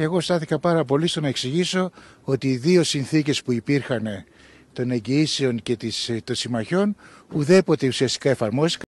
Εγώ στάθηκα πάρα πολύ στο να εξηγήσω ότι οι δύο συνθήκες που υπήρχαν των εγγυήσεων και των συμμαχιών ουδέποτε ουσιαστικά εφαρμόστηκαν.